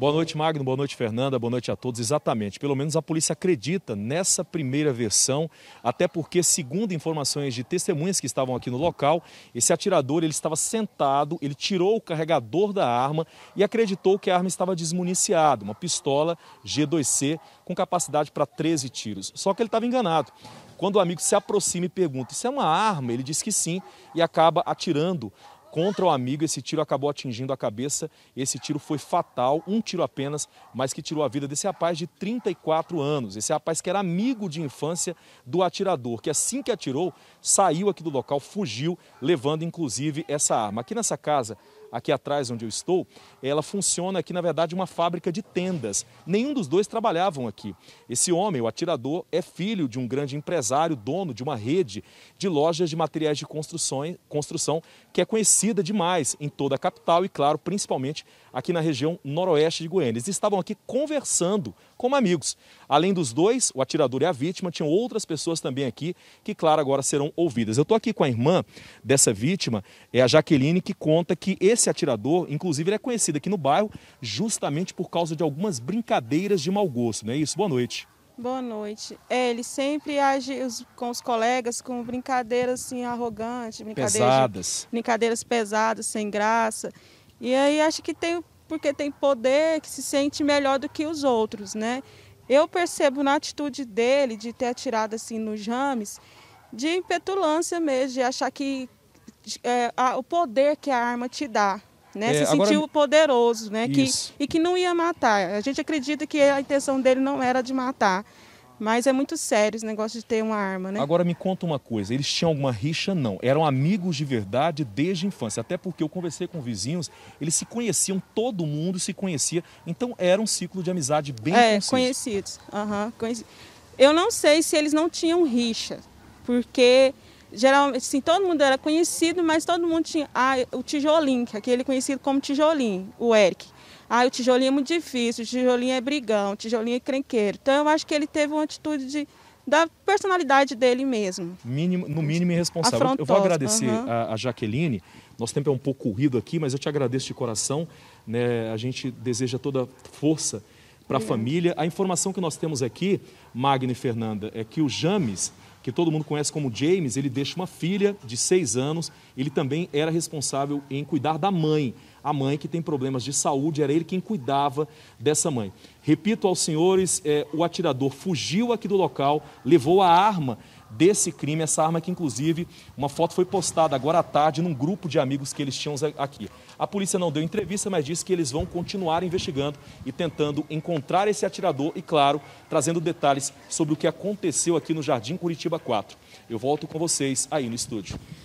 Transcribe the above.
Boa noite, Magno. Boa noite, Fernanda. Boa noite a todos. Exatamente. Pelo menos a polícia acredita nessa primeira versão, até porque, segundo informações de testemunhas que estavam aqui no local, esse atirador ele estava sentado, ele tirou o carregador da arma e acreditou que a arma estava desmuniciada, uma pistola G2C com capacidade para 13 tiros. Só que ele estava enganado. Quando o amigo se aproxima e pergunta: Isso é uma arma? Ele diz que sim e acaba atirando contra o amigo. Esse tiro acabou atingindo a cabeça. Esse tiro foi fatal, um tiro apenas, mas que tirou a vida desse rapaz de 34 anos. Esse rapaz que era amigo de infância do atirador, que assim que atirou, saiu aqui do local, fugiu, levando inclusive essa arma. Aqui nessa casa, aqui atrás onde eu estou, ela funciona aqui, na verdade, uma fábrica de tendas. Nenhum dos dois trabalhavam aqui. Esse homem, o atirador, é filho de um grande empresário, dono de uma rede de lojas de materiais de construção, construção que é conhecida demais em toda a capital e, claro, principalmente aqui na região noroeste de Goiânia. Eles estavam aqui conversando como amigos. Além dos dois, o atirador e a vítima, tinham outras pessoas também aqui que, claro, agora serão ouvidas. Eu estou aqui com a irmã dessa vítima, é a Jaqueline, que conta que esse esse atirador, inclusive, é conhecido aqui no bairro justamente por causa de algumas brincadeiras de mau gosto, não é isso? Boa noite. Boa noite. É, ele sempre age com os colegas com brincadeiras assim arrogantes, brincadeiras pesadas, brincadeiras pesadas, sem graça. E aí acho que tem porque tem poder, que se sente melhor do que os outros, né? Eu percebo na atitude dele de ter atirado assim no James, de petulância mesmo, de achar que é, a, o poder que a arma te dá. Né? É, se agora... sentiu poderoso né? Isso. que, e que não ia matar. A gente acredita que a intenção dele não era de matar. Mas é muito sério esse negócio de ter uma arma, né? Agora me conta uma coisa, eles tinham alguma rixa? Não. Eram amigos de verdade desde a infância. Até porque eu conversei com vizinhos, eles se conheciam, todo mundo se conhecia. Então era um ciclo de amizade bem é, conhecidos. Uhum, Eu não sei se eles não tinham rixa, porque geralmente, assim, todo mundo era conhecido, mas todo mundo tinha ah, o tijolinho, aquele conhecido como tijolinho, o Eric. Ah, o tijolinho é muito difícil, o tijolinho é brigão, o tijolinho é crenqueiro. Então eu acho que ele teve uma atitude de, da personalidade dele mesmo. Mínimo, no mínimo irresponsável. eu vou agradecer uhum. a, a Jaqueline. Nosso tempo é um pouco corrido aqui, mas eu te agradeço de coração. Né? A gente deseja toda força para a família. A informação que nós temos aqui, Magno e Fernanda, é que o James que todo mundo conhece como James, ele deixa uma filha de seis anos. Ele também era responsável em cuidar da mãe. A mãe que tem problemas de saúde, era ele quem cuidava dessa mãe. Repito aos senhores: é, o atirador fugiu aqui do local, levou a arma desse crime, essa arma que inclusive uma foto foi postada agora à tarde num grupo de amigos que eles tinham aqui. A polícia não deu entrevista, mas disse que eles vão continuar investigando e tentando encontrar esse atirador e, claro, trazendo detalhes sobre o que aconteceu aqui no Jardim Curitiba 4. Eu volto com vocês aí no estúdio.